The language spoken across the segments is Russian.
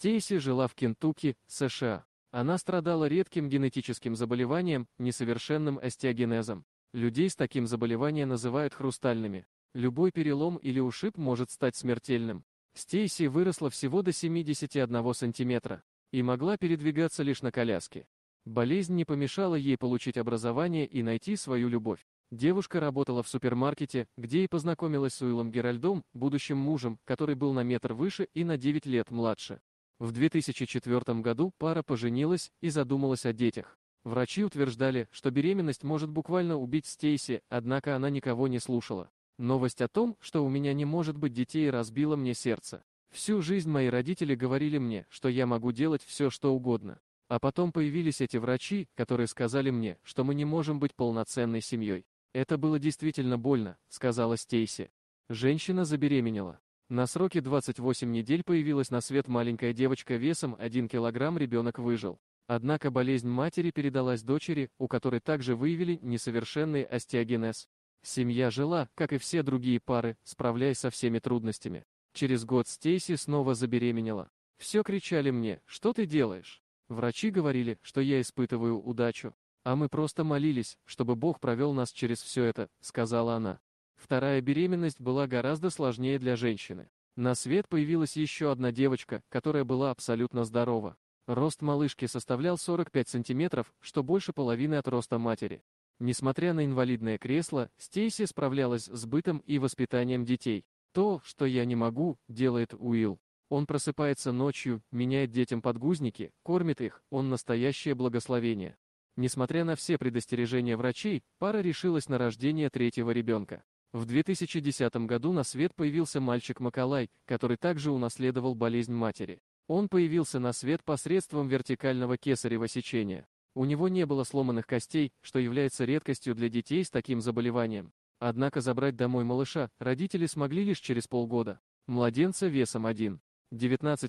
Стейси жила в Кентукки, США. Она страдала редким генетическим заболеванием, несовершенным остеогенезом. Людей с таким заболеванием называют хрустальными. Любой перелом или ушиб может стать смертельным. Стейси выросла всего до 71 сантиметра и могла передвигаться лишь на коляске. Болезнь не помешала ей получить образование и найти свою любовь. Девушка работала в супермаркете, где и познакомилась с Уиллом Геральдом, будущим мужем, который был на метр выше и на 9 лет младше. В 2004 году пара поженилась и задумалась о детях. Врачи утверждали, что беременность может буквально убить Стейси, однако она никого не слушала. Новость о том, что у меня не может быть детей, разбила мне сердце. Всю жизнь мои родители говорили мне, что я могу делать все, что угодно. А потом появились эти врачи, которые сказали мне, что мы не можем быть полноценной семьей. Это было действительно больно, сказала Стейси. Женщина забеременела. На сроке 28 недель появилась на свет маленькая девочка весом 1 килограмм, ребенок выжил. Однако болезнь матери передалась дочери, у которой также выявили несовершенный остеогенез. Семья жила, как и все другие пары, справляясь со всеми трудностями. Через год Стейси снова забеременела. Все кричали мне, что ты делаешь? Врачи говорили, что я испытываю удачу. А мы просто молились, чтобы Бог провел нас через все это, сказала она. Вторая беременность была гораздо сложнее для женщины. На свет появилась еще одна девочка, которая была абсолютно здорова. Рост малышки составлял 45 сантиметров, что больше половины от роста матери. Несмотря на инвалидное кресло, Стейси справлялась с бытом и воспитанием детей. То, что я не могу, делает Уилл. Он просыпается ночью, меняет детям подгузники, кормит их, он настоящее благословение. Несмотря на все предостережения врачей, пара решилась на рождение третьего ребенка. В 2010 году на свет появился мальчик Макалай, который также унаследовал болезнь матери. Он появился на свет посредством вертикального кесарево сечения. У него не было сломанных костей, что является редкостью для детей с таким заболеванием. Однако забрать домой малыша родители смогли лишь через полгода. Младенца весом 1,19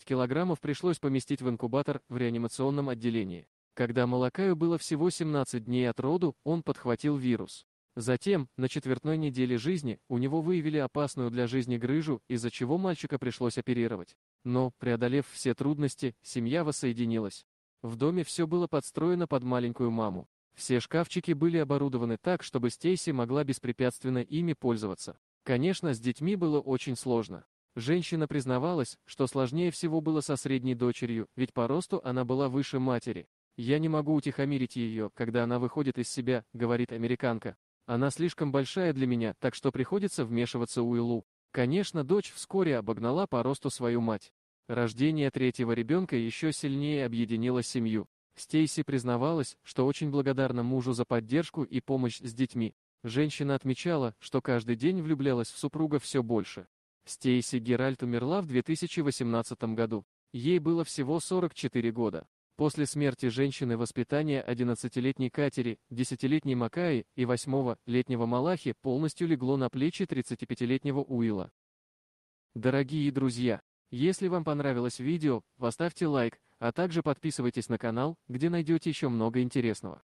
килограммов пришлось поместить в инкубатор в реанимационном отделении. Когда Малакаю было всего 17 дней от роду, он подхватил вирус. Затем, на четвертной неделе жизни, у него выявили опасную для жизни грыжу, из-за чего мальчика пришлось оперировать. Но, преодолев все трудности, семья воссоединилась. В доме все было подстроено под маленькую маму. Все шкафчики были оборудованы так, чтобы Стейси могла беспрепятственно ими пользоваться. Конечно, с детьми было очень сложно. Женщина признавалась, что сложнее всего было со средней дочерью, ведь по росту она была выше матери. «Я не могу утихомирить ее, когда она выходит из себя», — говорит американка. Она слишком большая для меня, так что приходится вмешиваться Уиллу. Конечно, дочь вскоре обогнала по росту свою мать. Рождение третьего ребенка еще сильнее объединило семью. Стейси признавалась, что очень благодарна мужу за поддержку и помощь с детьми. Женщина отмечала, что каждый день влюблялась в супруга все больше. Стейси Геральт умерла в 2018 году. Ей было всего 44 года. После смерти женщины воспитание 11-летней Катери, 10-летней Макаи и 8-летнего Малахи полностью легло на плечи 35-летнего Уилла. Дорогие друзья, если вам понравилось видео, поставьте лайк, а также подписывайтесь на канал, где найдете еще много интересного.